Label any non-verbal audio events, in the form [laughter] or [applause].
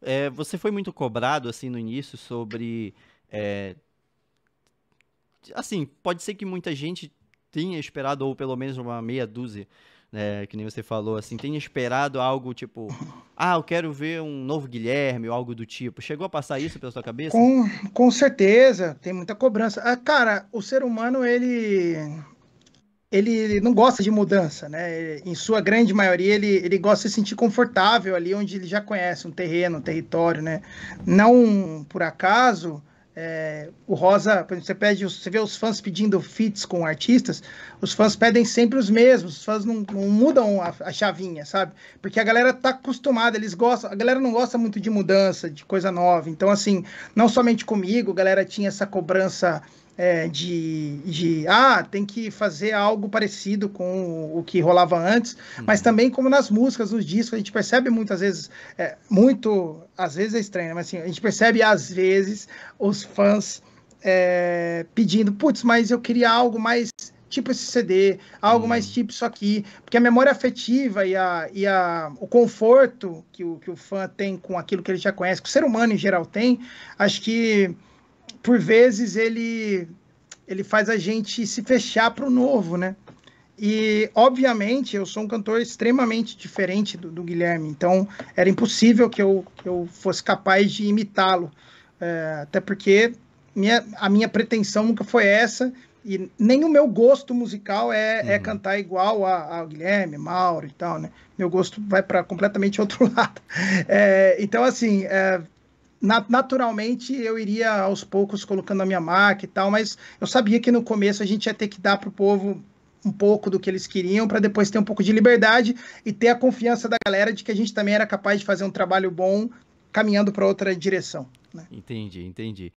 É, você foi muito cobrado, assim, no início sobre. É, assim, pode ser que muita gente tinha esperado, ou pelo menos uma meia dúzia, né, que nem você falou, assim, tinha esperado algo tipo, ah, eu quero ver um novo Guilherme ou algo do tipo. Chegou a passar isso pela sua cabeça? Com, com certeza, tem muita cobrança. Ah, cara, o ser humano, ele, ele não gosta de mudança, né? Em sua grande maioria, ele, ele gosta de se sentir confortável ali onde ele já conhece um terreno, um território, né? Não por acaso, é, o Rosa, por exemplo, você, pede, você vê os fãs pedindo fits com artistas, os fãs pedem sempre os mesmos, os fãs não, não mudam a, a, chavinha, sabe? Porque a galera tá acostumada, eles gostam, a galera não gosta muito de mudança, de coisa nova. Então, assim, não somente comigo, a galera tinha essa cobrança é, de, de, ah, tem que fazer algo parecido com o que rolava antes, uhum. mas também como nas músicas, nos discos, a gente percebe muitas vezes, é, muito, às vezes é estranho, mas assim, a gente percebe às vezes os fãs é, pedindo, putz, mas eu queria algo mais tipo esse CD, algo uhum. mais tipo isso aqui, porque a memória afetiva e, a, e a, o conforto que o, que o fã tem com aquilo que ele já conhece, que o ser humano em geral tem, acho que por vezes ele ele faz a gente se fechar para o novo, né? E, obviamente, eu sou um cantor extremamente diferente do, do Guilherme, então era impossível que eu, que eu fosse capaz de imitá-lo, é, até porque minha, a minha pretensão nunca foi essa, e nem o meu gosto musical é, é uhum. é cantar igual a, a, Guilherme, Mauro e tal, né? Meu gosto vai para completamente outro [laughs] lado. É, então, assim, é, naturalmente eu iria aos poucos colocando a minha marca e tal, mas eu sabia que no começo a gente ia ter que dar para o povo um pouco do que eles queriam para depois ter um pouco de liberdade e ter a confiança da galera de que a gente também era capaz de fazer um trabalho bom caminhando para outra direção. Né? Entendi, entendi.